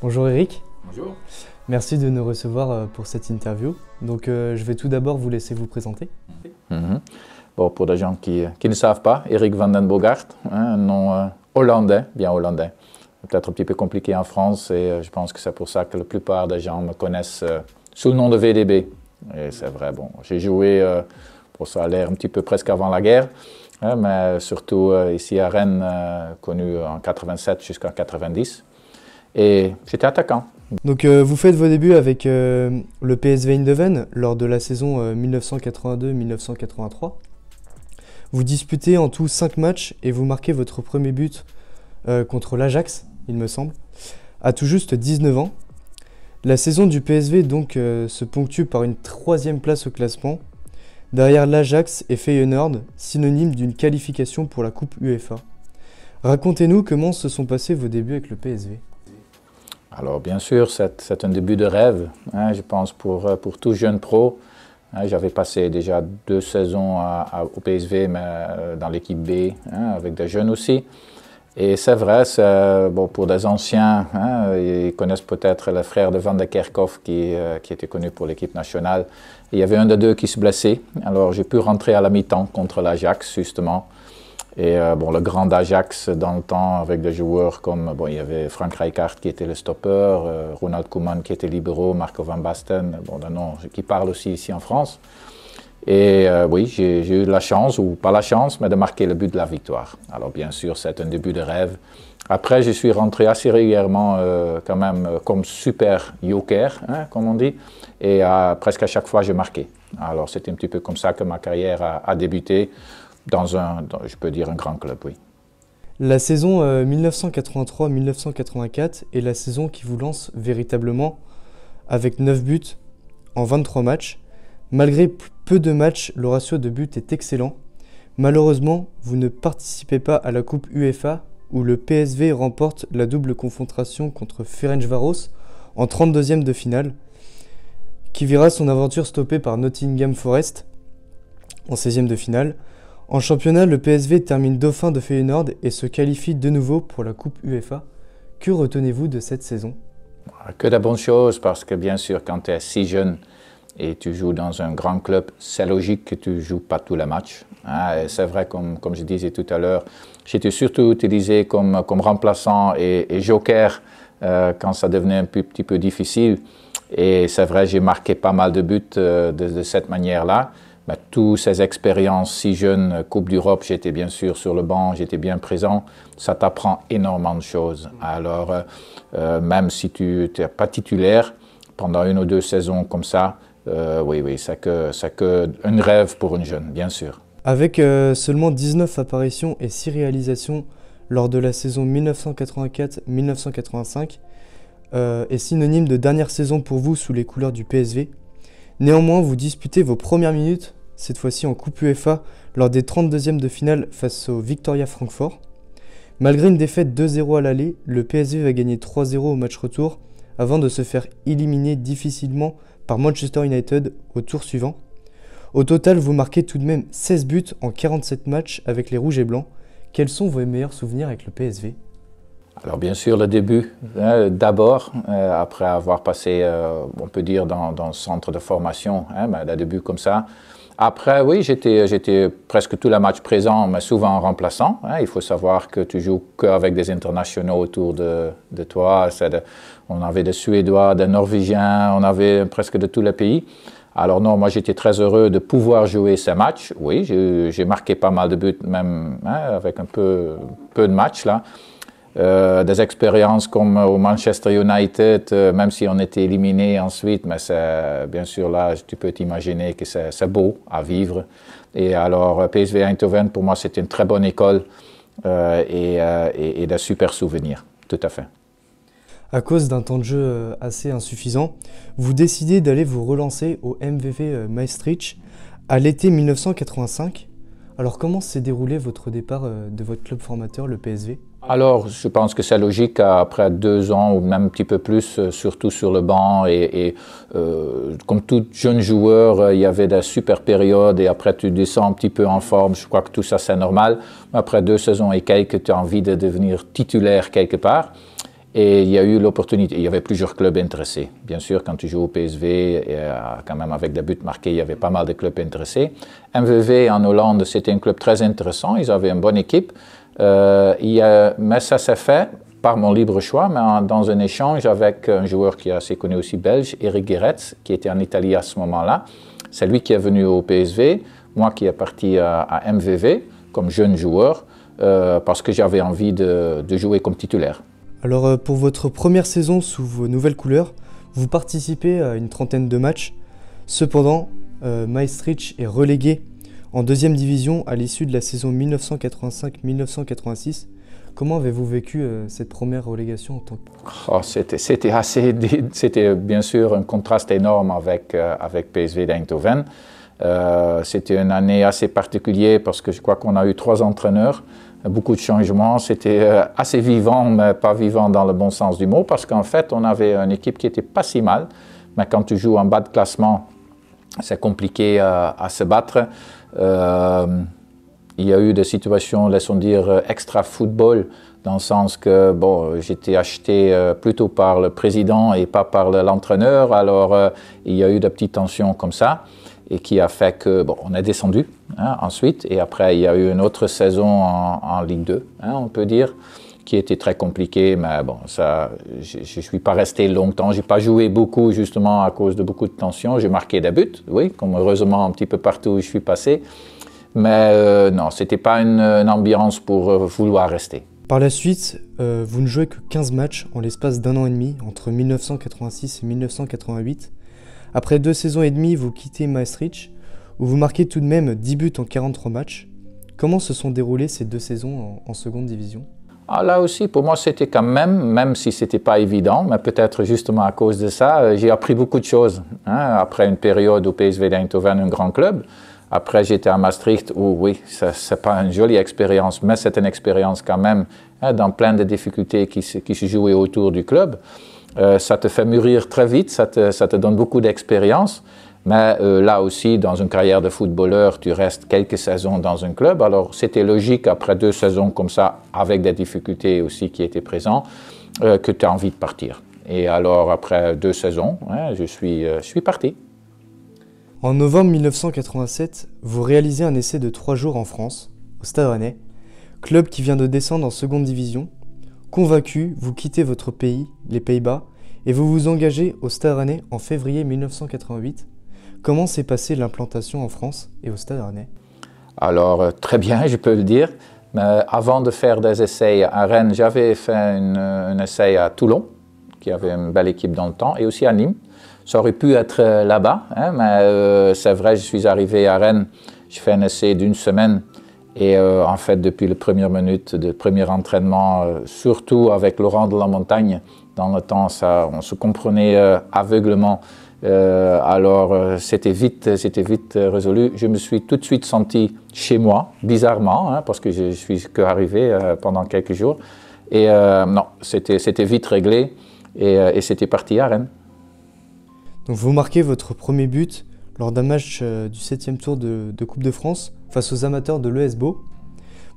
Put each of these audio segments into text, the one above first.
Bonjour Eric. Bonjour. Merci de nous recevoir euh, pour cette interview. Donc euh, je vais tout d'abord vous laisser vous présenter. Mhm. Bon, pour les gens qui, qui, ne savent pas, Eric van den Bogart, hein, un nom euh, hollandais, bien hollandais. Peut-être un petit peu compliqué en France et je pense que c'est pour ça que la plupart des gens me connaissent sous le nom de VDB. Et c'est vrai, bon, j'ai joué, pour ça l'air un petit peu presque avant la guerre, hein, mais surtout ici à Rennes, connu en 87 jusqu'en 90 et c'était attaquant. Donc euh, vous faites vos débuts avec euh, le PSV Eindhoven lors de la saison 1982-1983. Euh, vous disputez en tout 5 matchs et vous marquez votre premier but contre l'Ajax, il me semble, à tout juste 19 ans. La saison du PSV donc se ponctue par une troisième place au classement, derrière l'Ajax et Feyenoord, synonyme d'une qualification pour la Coupe UEFA. Racontez-nous comment se sont passés vos débuts avec le PSV. Alors bien sûr, c'est un début de rêve, hein, je pense, pour, euh, pour tout jeune pro. Hein, j'avais passé déjà deux saisons au PSV, mais euh, dans l'équipe B, hein, avec des jeunes aussi. Et c'est vrai, bon, pour des anciens, ils connaissent peut-être le frère de Van de Kerkhoff qui, euh, qui était connu pour l'équipe nationale. il y avait un de deux qui se blessait. Alors j'ai pu rentrer à la mi-temps contre l'Ajax, justement. Et euh, bon, le grand Ajax dans le temps, avec des joueurs comme, bon, il y avait Frank Rijkaard qui était le stopper, euh, Ronald Koeman qui était libéraux, Marco Van Basten, bon, qui parle aussi ici en France. Et euh, oui, j'ai eu la chance, ou pas la chance, mais de marquer le but de la victoire. Alors bien sûr, c'est un début de rêve. Après, je suis rentré assez régulièrement, quand même, comme super joker, hein, comme on dit, et presque à chaque fois, j'ai marqué. Alors, c'était un petit peu comme ça que ma carrière a débuté. Dans un, je peux dire un grand club, oui. La saison 1983-1984 euh, est la saison qui vous lance véritablement avec 9 buts en 23 matchs. Malgré peu de matchs, le ratio de buts est excellent. Malheureusement, vous ne participez pas à la Coupe UEFA où le PSV remporte la double confrontation contre Ferencvaros en 32e de finale, qui verra son aventure stoppée par Nottingham Forest en 16e de finale. En championnat, le PSV termine dauphin de Feyenoord et se qualifie de nouveau pour la Coupe UEFA. Que retenez-vous de cette saison ah, Que de bonnes choses, parce que bien sûr, quand tu es si jeune et tu joues dans un grand club, c'est logique que tu ne joues pas tous les matchs. Hein. c'est vrai, comme, comme je disais tout à l'heure, j'étais surtout utilisé comme, comme remplaçant et, joker euh, quand ça devenait un petit peu difficile. Et c'est vrai, j'ai marqué pas mal de buts euh, de, de cette manière-là bah, toutes ces expériences si jeunes, Coupe d'Europe, j'étais bien sûr sur le banc, j'étais bien présent, ça t'apprend énormément de choses. Alors, euh, même si tu n'es pas titulaire, pendant une ou deux saisons comme ça, euh, oui, oui, ça que, ça que un rêve pour une jeune, bien sûr. Avec euh, seulement 19 apparitions et 6 réalisations lors de la saison 1984-1985, est et synonyme de dernière saison pour vous sous les couleurs du PSV, néanmoins vous disputez vos premières minutes cette fois-ci en Coupe UEFA lors des 32e de finale face au Victoria Francfort. Malgré une défaite 2-0 à l'aller, le PSV va gagner 3-0 au match retour avant de se faire éliminer difficilement par Manchester United au tour suivant. Au total, vous marquez tout de même 16 buts en 47 matchs avec les Rouges et Blancs. Quels sont vos meilleurs souvenirs avec le PSV alors bien sûr, le début, hein, d'abord, euh, après avoir passé, euh, on peut dire, dans, le centre de formation, hein, ben, le début comme ça, après, oui, j'étais presque tout le match présent, mais souvent en remplaçant. Hein. Il faut savoir que tu joues qu'avec des internationaux autour de, toi. on avait des Suédois, des Norvégiens, on avait presque de tous les pays. Alors non, moi j'étais très heureux de pouvoir jouer ces matchs. Oui, j'ai marqué pas mal de buts, même hein, avec un peu, peu de matchs là. Euh, des expériences comme au Manchester United, euh, même si on était éliminé ensuite, mais bien sûr là, tu peux t'imaginer que c'est beau à vivre. Et alors, euh, PSV Eindhoven, pour moi, c'est une très bonne école et, et, de super souvenirs, tout à fait. À cause d'un temps de jeu assez insuffisant, vous décidez d'aller vous relancer au MVV Maastricht à l'été 1985. Alors comment s'est déroulé votre départ de votre club formateur, le PSV alors, je pense que c'est logique après deux ans ou même un petit peu plus, euh, surtout sur le banc. Et, euh, comme tout jeune joueur, euh, il y avait des super périodes et après tu descends un petit peu en forme. Je crois que tout ça c'est normal. mais Après deux saisons et quelques, tu as envie de devenir titulaire quelque part. Et il y a eu l'opportunité. Il y avait plusieurs clubs intéressés. Bien sûr, quand tu joues au PSV, et quand même avec des buts marqués, il y avait pas mal de clubs intéressés. MVV en Hollande, c'était un club très intéressant. Ils avaient une bonne équipe. Euh, il mais ça s'est fait par mon libre choix, mais dans un échange avec un joueur qui est assez connu aussi belge, Eric Guéretz, qui était en Italie à ce moment-là. C'est lui qui est venu au PSV, moi qui est parti à, MVV comme jeune joueur, euh, parce que j'avais envie de, jouer comme titulaire. Alors euh, pour votre première saison sous vos nouvelles couleurs, vous participez à une trentaine de matchs. Cependant, euh, est relégué en deuxième division, à l'issue de la saison 1985-1986, comment avez-vous vécu euh, cette première relégation en tant que... Oh, c'était, assez... C'était bien sûr un contraste énorme avec, euh, avec PSV d'Eindhoven. Euh, c'était une année assez particulière parce que je crois qu'on a eu trois entraîneurs, beaucoup de changements. C'était assez vivant, mais pas vivant dans le bon sens du mot, parce qu'en fait, on avait une équipe qui était pas si mal. Mais quand tu joues en bas de classement, c'est compliqué à, se battre. Euh, il y a eu des situations, laissons dire, extra-football, dans le sens que, bon, j'étais acheté euh, plutôt par le président et pas par l'entraîneur, alors euh, il y a eu des petites tensions comme ça, et qui a fait que, bon, on est descendu hein, ensuite, et après, il y a eu une autre saison en, Ligue 2, hein, on peut dire qui était très compliqué, mais bon, ça, je ne suis pas resté longtemps. J'ai pas joué beaucoup, justement, à cause de beaucoup de tensions. J'ai marqué des buts, oui, comme heureusement un petit peu partout où je suis passé. Mais non, euh, non, c'était pas une, ambiance pour euh, vouloir rester. Par la suite, euh, vous ne jouez que 15 matchs en l'espace d'un an et demi, entre 1986 et 1988. Après deux saisons et demie, vous quittez Maastricht, où vous marquez tout de même 10 buts en 43 matchs. Comment se sont déroulées ces deux saisons en seconde division ah, là aussi, pour moi, c'était quand même, même si ce n'était pas évident, mais peut-être justement à cause de ça, euh, j'ai appris beaucoup de choses. Hein. Après une période où PSV Eindhoven, un grand club, après j'étais à Maastricht où, oui, ce n'est pas une jolie expérience, mais c'est une expérience quand même, hein, dans plein de difficultés qui, se jouaient autour du club. Euh, ça te fait mûrir très vite, ça te donne beaucoup d'expérience. Mais euh, là aussi, dans une carrière de footballeur, tu restes quelques saisons dans un club. Alors c'était logique, après deux saisons comme ça, avec des difficultés aussi qui étaient présentes, euh, que tu as envie de partir. Et alors après deux saisons, hein, je, suis, euh, je suis parti. En novembre 1987, vous réalisez un essai de trois jours en France, au Stade Rennais, club qui vient de descendre en seconde division. Convaincu, vous quittez votre pays, les Pays-Bas, et vous vous engagez au Stade Rennais en février 1988 Comment s'est passée l'implantation en France et au Stade Rennais Alors, euh, très bien, je peux le dire. Mais avant de faire des essais à Rennes, j'avais fait euh, un essai à Toulon, qui avait une belle équipe dans le temps, et aussi à Nîmes. Ça aurait pu être euh, là-bas, hein, mais c'est vrai, je suis arrivé à Rennes, je fais un essai d'une semaine. Et en fait, depuis les premières minutes du premier entraînement, surtout avec Laurent de la Montagne, dans le temps, ça, on se comprenait aveuglement euh, alors, euh, c'était vite, c'était vite euh, résolu. Je me suis tout de suite senti chez moi, bizarrement, hein, parce que je, suis que arrivé pendant quelques jours. Et non, c'était, c'était vite réglé et, c'était parti à Rennes. Donc, vous marquez votre premier but lors d'un match du 7 tour de, de, Coupe de France face aux amateurs de l'ESBO.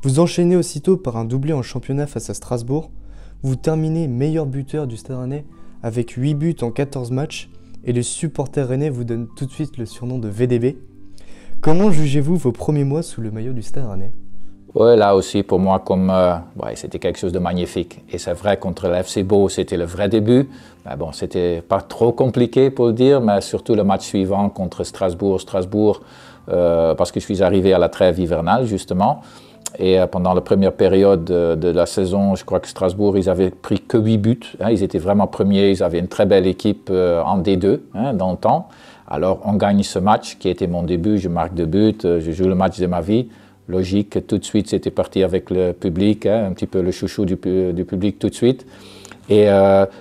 Vous enchaînez aussitôt par un doublé en championnat face à Strasbourg. Vous terminez meilleur buteur du Stade Rennais avec 8 buts en 14 matchs et le supporter rennais vous donne tout de suite le surnom de VDB. Comment jugez-vous vos premiers mois sous le maillot du Stade rennais oui, là aussi, pour moi, comme euh, c'était quelque chose de magnifique. Et c'est vrai, contre l'FC Beau, c'était le vrai début. Mais bon, c'était pas trop compliqué pour le dire, mais surtout le match suivant contre Strasbourg, Strasbourg, euh, parce que je suis arrivé à la trêve hivernale, justement. Et euh, pendant la première période de la saison, je crois que Strasbourg, ils avaient pris que 8 buts. Hein. ils étaient vraiment premiers. Ils avaient une très belle équipe euh, en D2 hein, dans le temps. Alors, on gagne ce match qui était mon début. Je marque deux buts. Euh, je joue le match de ma vie. Logique, tout de suite, c'était parti avec le public, hein, un petit peu le chouchou du, public tout de suite. Et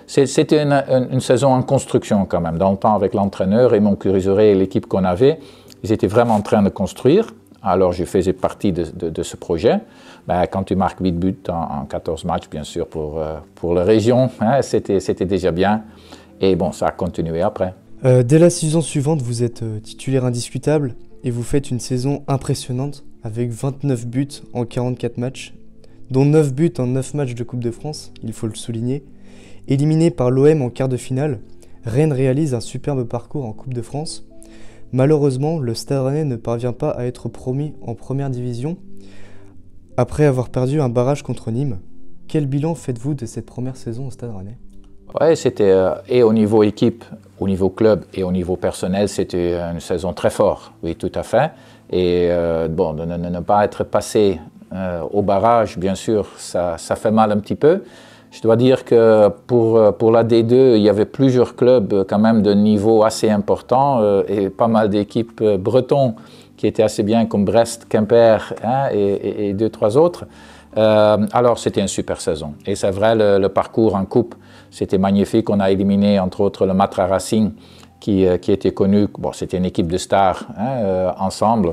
c'était une, saison en construction quand même, dans le temps avec l'entraîneur et mon curiseur et l'équipe qu'on avait. Ils étaient vraiment en train de construire alors je faisais partie de, ce projet. Ben, quand tu marques 8 buts en, 14 matchs, bien sûr, pour, euh, la région, hein, c'était, déjà bien. Et bon, ça a continué après. Euh, dès la saison suivante, vous êtes euh, titulaire indiscutable et vous faites une saison impressionnante avec 29 buts en 44 matchs, dont 9 buts en 9 matchs de Coupe de France, il faut le souligner. Éliminé par l'OM en quart de finale, Rennes réalise un superbe parcours en Coupe de France Malheureusement, le Stade Rennais ne parvient pas à être promis en première division après avoir perdu un barrage contre Nîmes. Quel bilan faites-vous de cette première saison au Stade Rennais Ouais, c'était euh, et au niveau équipe, au niveau club et au niveau personnel, c'était euh, une saison très forte. Oui, tout à fait. Et euh, bon, de ne, pas être passé au barrage, bien sûr, ça fait mal un petit peu. Je dois dire que pour, euh, pour la D2, il y avait plusieurs clubs euh, quand même de niveau assez important euh, et pas mal d'équipes bretons qui étaient assez bien comme Brest, Quimper hein, et, deux, trois autres. alors c'était une super saison. Et c'est vrai, le, parcours en coupe, c'était magnifique. On a éliminé entre autres le Matra Racing qui, qui était connu, bon, c'était une équipe de stars hein, ensemble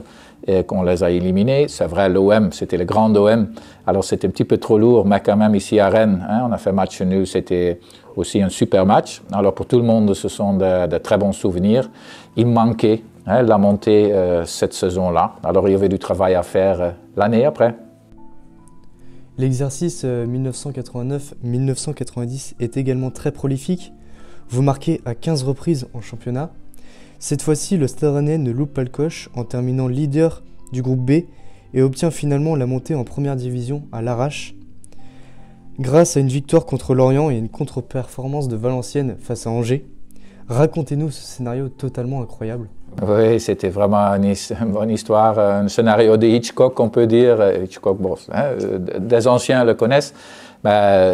qu'on les a éliminés. C'est vrai, l'OM, c'était le grand OM. Alors c'était un petit peu trop lourd, mais quand même ici à Rennes, hein, on a fait match nul, c'était aussi un super match. Alors pour tout le monde, ce sont de, très bons souvenirs. Il manquait hein, la montée euh, cette saison-là. Alors il y avait du travail à faire euh, l'année après. L'exercice 1989-1990 euh, est également très prolifique. Vous marquez à 15 reprises en championnat, cette fois-ci, le Stade Rennais ne loupe pas le coche en terminant leader du groupe B et obtient finalement la montée en première division à l'arrache grâce à une victoire contre Lorient et une contre-performance de Valenciennes face à Angers. Racontez-nous ce scénario totalement incroyable. Oui, c'était vraiment une, bonne histoire, un scénario de Hitchcock, on peut dire. Hitchcock, bon, hein, des anciens le connaissent. Mais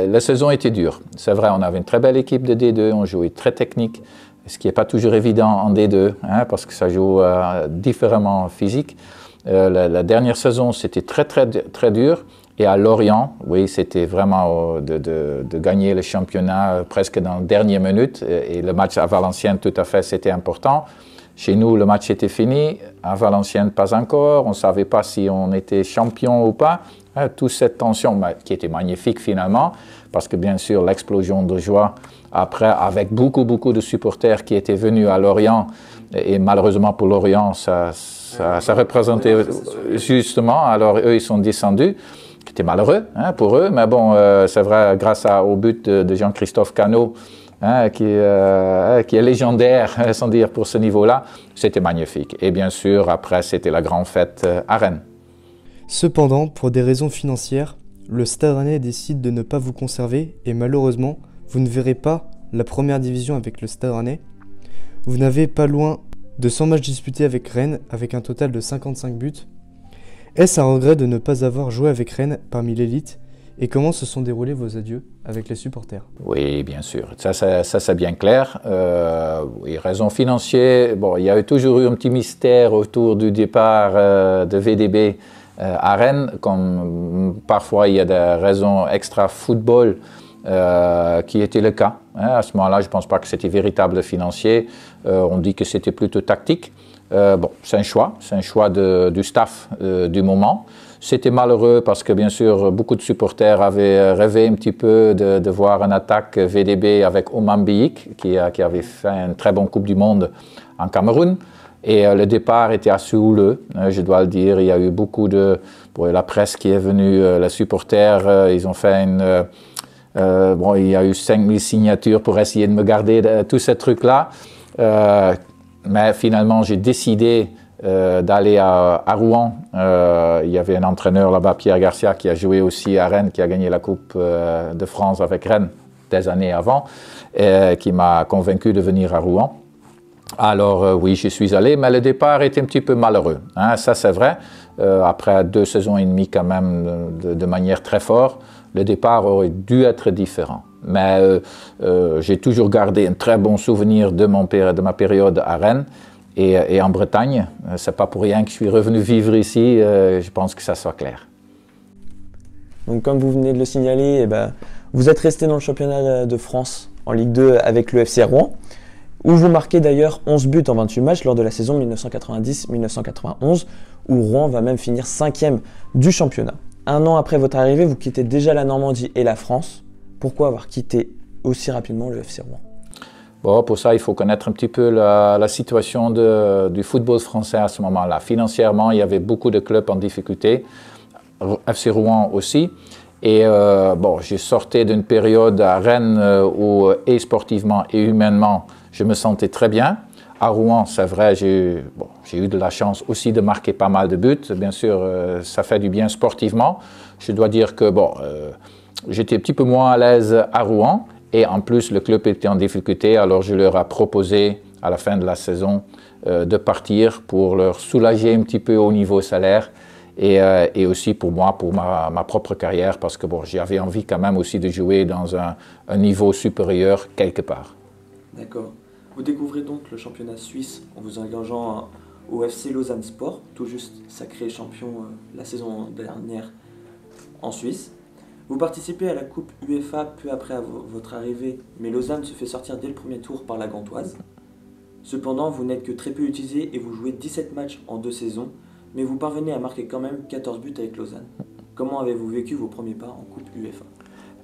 ben, la saison était dure. C'est vrai, on avait une très belle équipe de D2, on jouait très technique ce qui n'est pas toujours évident en D2, hein, parce que ça joue euh, différemment physique. Euh, la, dernière saison, c'était très, très, très dur. Et à Lorient, oui, c'était vraiment euh, de, gagner le championnat presque dans la dernière minute. Et, le match à Valenciennes, tout à fait, c'était important. Chez nous, le match était fini. À Valenciennes, pas encore. On ne savait pas si on était champion ou pas. tout toute cette tension, bah, qui était magnifique finalement, parce que bien sûr, l'explosion de joie après, avec beaucoup, beaucoup de supporters qui étaient venus à Lorient, et malheureusement pour Lorient, ça, représentait justement, alors eux, ils sont descendus qui était malheureux hein, pour eux. Mais bon, euh, c'est vrai, grâce au but de, Jean-Christophe Cano, hein, qui, euh, qui est légendaire, sans dire, pour ce niveau-là, c'était magnifique. Et bien sûr, après, c'était la grande fête euh, à Rennes. Cependant, pour des raisons financières, le Stade Rennais décide de ne pas vous conserver et malheureusement, vous ne verrez pas la première division avec le Stade Rennais. Vous n'avez pas loin de 100 matchs disputés avec Rennes, avec un total de 55 buts. Est-ce un regret de ne pas avoir joué avec Rennes parmi l'élite et comment se sont déroulés vos adieux avec les supporters Oui, bien sûr. Ça, ça, ça c'est bien clair. Euh, raison financière, bon, il y a toujours eu un petit mystère autour du départ euh, de VDB euh, à Rennes, comme parfois il y a des raisons extra-football euh, qui était le cas. Hein. À ce moment-là, je ne pense pas que c'était véritable financier. Euh, on dit que c'était plutôt tactique. Euh, bon, c'est un choix, c'est un choix du staff du moment. C'était malheureux parce que, bien sûr, beaucoup de supporters avaient rêvé un petit peu de, voir une attaque VDB avec Oman Biik, qui, avait fait une très bonne Coupe du Monde en Cameroun. Et le départ était assez houleux, hein. je dois le dire. Il y a eu beaucoup de... la presse qui est venue, les supporters, ils ont fait une euh, bon, il y a eu 5000 signatures pour essayer de me garder euh, tout ce truc-là. Euh, mais finalement, j'ai décidé d'aller à, Rouen. il y avait un entraîneur là-bas, Pierre Garcia, qui a joué aussi à Rennes, qui a gagné la Coupe de France avec Rennes des années avant, et qui m'a convaincu de venir à Rouen. Alors oui, j'y suis allé, mais le départ était un petit peu malheureux. Hein, ça, c'est vrai. après deux saisons et demie quand même de manière très forte, le départ aurait dû être différent. Mais euh, euh, j'ai toujours gardé un très bon souvenir de, mon, de ma période à Rennes et, en Bretagne. Euh, Ce n'est pas pour rien que je suis revenu vivre ici. je pense que ça soit clair. Donc, comme vous venez de le signaler, eh ben, vous êtes resté dans le championnat de France en Ligue 2 avec le FC Rouen, où vous marquez d'ailleurs 11 buts en 28 matchs lors de la saison 1990-1991, où Rouen va même finir cinquième du championnat un an après votre arrivée, vous quittez déjà la Normandie et la France. Pourquoi avoir quitté aussi rapidement le FC Rouen Bon, pour ça, il faut connaître un petit peu la, situation du football français à ce moment-là. Financièrement, il y avait beaucoup de clubs en difficulté, FC Rouen aussi. Et euh, bon, j'ai sorti d'une période à Rennes euh, où, euh, et sportivement et humainement, je me sentais très bien. À Rouen, c'est vrai, j'ai eu, eu, de la chance aussi de marquer pas mal de buts. Bien sûr, euh, ça fait du bien sportivement. Je dois dire que bon, euh, j'étais un petit peu moins à l'aise à Rouen. Et en plus, le club était en difficulté, alors je leur ai proposé à la fin de la saison euh, de partir pour leur soulager un petit peu au niveau salaire. Et, aussi pour moi, pour ma, propre carrière, parce que bon, j'avais envie quand même aussi de jouer dans un niveau supérieur quelque part. D'accord. Vous découvrez donc le championnat suisse en vous engageant au FC Lausanne Sport, tout juste sacré champion euh, la saison dernière en Suisse. Vous participez à la Coupe UEFA peu après votre arrivée, mais Lausanne se fait sortir dès le premier tour par la Gantoise. Cependant, vous n'êtes que très peu utilisé et vous jouez 17 matchs en deux saisons, mais vous parvenez à marquer quand même 14 buts avec Lausanne. Comment avez-vous vécu vos premiers pas en Coupe UEFA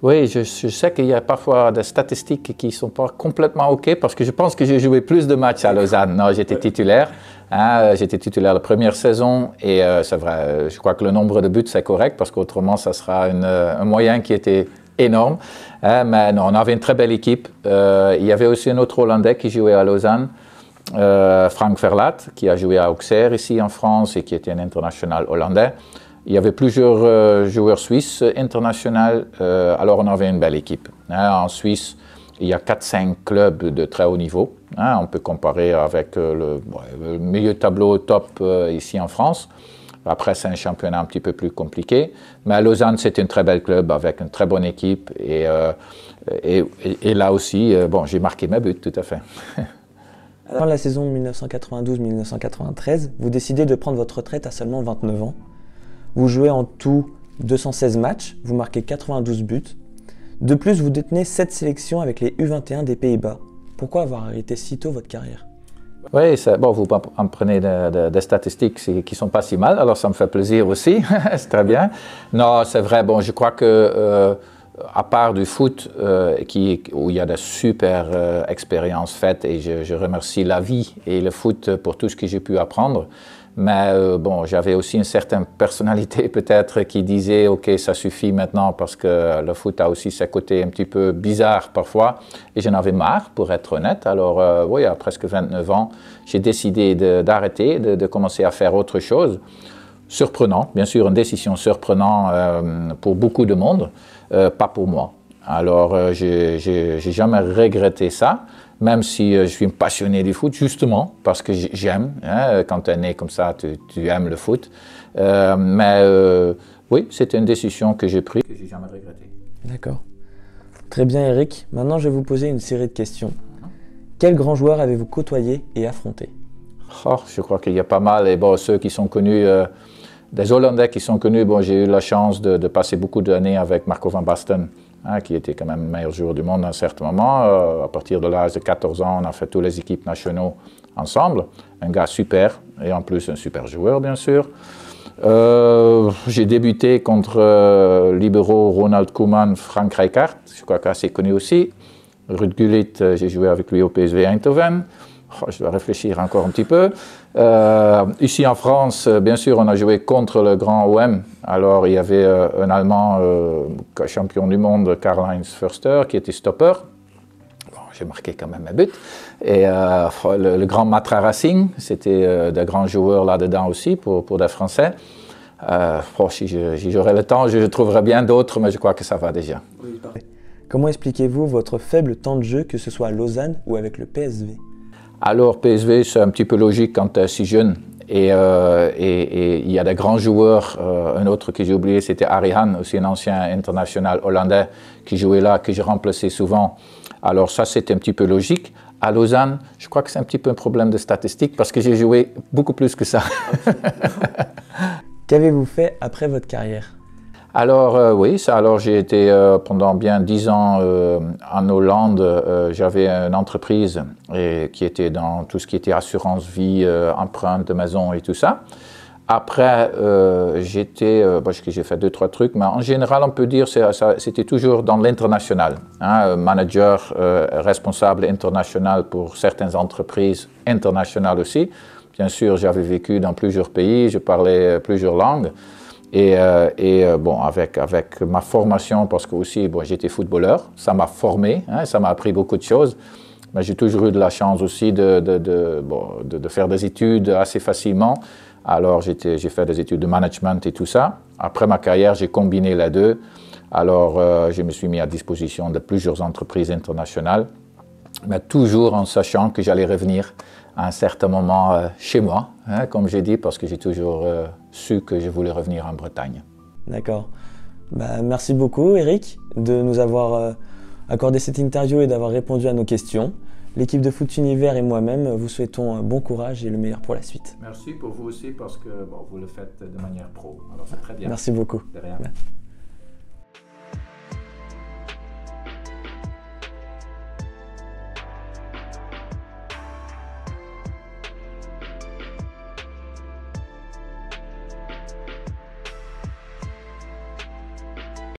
oui, je, sais qu'il y a parfois des statistiques qui ne sont pas complètement OK parce que je pense que j'ai joué plus de matchs à Lausanne. Non, j'étais titulaire. Hein, j'étais titulaire la première saison et euh, c'est vrai, euh, je crois que le nombre de buts c'est correct parce qu'autrement ça sera euh, un moyen qui était énorme. Hein, mais non, on avait une très belle équipe. il y avait aussi un autre Hollandais qui jouait à Lausanne. Frank Verlat, qui a joué à Auxerre ici en France et qui était un international hollandais. Il y avait plusieurs euh, joueurs suisses internationaux, euh, alors on avait une belle équipe. Hein. en Suisse, il y a 4-5 clubs de très haut niveau. Hein. on peut comparer avec euh, le, milieu tableau top ici en France. Après, c'est un championnat un petit peu plus compliqué. Mais à Lausanne, c'est un très bel club avec une très bonne équipe. Et, et, là aussi, bon, j'ai marqué ma buts, tout à fait. Alors, la saison 1992-1993, vous décidez de prendre votre retraite à seulement 29 ans. Vous jouez en tout 216 matchs, vous marquez 92 buts. De plus, vous détenez 7 sélections avec les U21 des Pays-Bas. Pourquoi avoir arrêté si tôt votre carrière oui, bon, vous en prenez des statistiques qui ne sont pas si mal, alors ça me fait plaisir aussi, c'est très bien. Non, c'est vrai, bon, je crois que, euh, à part du foot, euh, où il y a de super euh, expériences faites, et je, remercie la vie et le foot pour tout ce que j'ai pu apprendre, mais euh, bon, j'avais aussi une certaine personnalité peut-être qui disait, OK, ça suffit maintenant parce que le foot a aussi ses côtés un petit peu bizarres parfois. Et j'en avais marre, pour être honnête. Alors euh, oui, à presque 29 ans, j'ai décidé d'arrêter, de, commencer à faire autre chose. Surprenant, bien sûr, une décision surprenante euh, pour beaucoup de monde, pas pour moi. Alors, je n'ai jamais regretté ça même si euh, je suis passionné du foot, justement, parce que j'aime, hein, quand tu es né comme ça, tu, aimes le foot. Euh, mais euh, oui, c'était une décision que j'ai prise, que j'ai jamais regretté. D'accord. Très bien, Eric. Maintenant, je vais vous poser une série de questions. Quels grands joueurs avez-vous côtoyé et affronté oh, Je crois qu'il y a pas mal. Et bon, ceux qui sont connus, des Hollandais qui sont connus, bon, j'ai eu la chance de passer beaucoup d'années avec Marco Van Basten. Hein, qui était quand même le meilleur joueur du monde à un certain moment. Euh, à partir de l'âge de 14 ans, on a fait tous les équipes nationaux ensemble. Un gars super, et en plus un super joueur, bien sûr. Euh, j'ai débuté contre euh, libéraux Ronald Koeman, Frank Rijkaard, je crois qu'assez connu aussi. Ruud Gullit, j'ai joué avec lui au PSV Eindhoven. Oh, je dois réfléchir encore un petit peu. Euh, ici en France, euh, bien sûr, on a joué contre le grand OM. Alors, il y avait euh, un Allemand champion du monde, Karl-Heinz Förster, qui était stopper. Bon, j'ai marqué quand même un but. Et oh, le, grand Matra Racing, c'était des grands joueurs là-dedans aussi pour, pour des Français. Oh, si j'aurais le temps, je, trouverais bien d'autres, mais je crois que ça va déjà. Comment expliquez-vous votre faible temps de jeu, que ce soit à Lausanne ou avec le PSV alors PSV, c'est un petit peu logique quand tu es si jeune. Euh, et il y a des grands joueurs. Euh, un autre que j'ai oublié, c'était Harry aussi un ancien international hollandais qui jouait là, que j'ai remplacé souvent. Alors ça, c'était un petit peu logique. À Lausanne, je crois que c'est un petit peu un problème de statistique parce que j'ai joué beaucoup plus que ça. Qu'avez-vous fait après votre carrière alors euh, oui, alors j'ai été euh, pendant bien dix ans euh, en Hollande. J'avais une entreprise qui était dans tout ce qui était assurance vie, empreinte de maison et tout ça. Après, j'ai fait deux trois trucs, mais en général, on peut dire c'était toujours dans l'international. Hein, manager responsable international pour certaines entreprises internationales aussi. Bien sûr, j'avais vécu dans plusieurs pays, je parlais plusieurs langues. Et, euh, euh, bon, avec, ma formation, parce que aussi, bon, j'étais footballeur, ça m'a formé, hein, ça m'a appris beaucoup de choses. Mais j'ai toujours eu de la chance aussi de, de, bon, de faire des études assez facilement. Alors, j'ai fait des études de management et tout ça. Après ma carrière, j'ai combiné les deux. Alors, euh, je me suis mis à disposition de plusieurs entreprises internationales, mais toujours en sachant que j'allais revenir un certain moment euh, chez moi, hein, comme j'ai dit, parce que j'ai toujours euh, su que je voulais revenir en Bretagne. D'accord. Bah, merci beaucoup, Eric, de nous avoir euh, accordé cette interview et d'avoir répondu à nos questions. L'équipe de Foot Univers et moi-même vous souhaitons bon courage et le meilleur pour la suite. Merci pour vous aussi parce que vous le faites de manière pro. Alors c'est très bien. Merci beaucoup. Bah.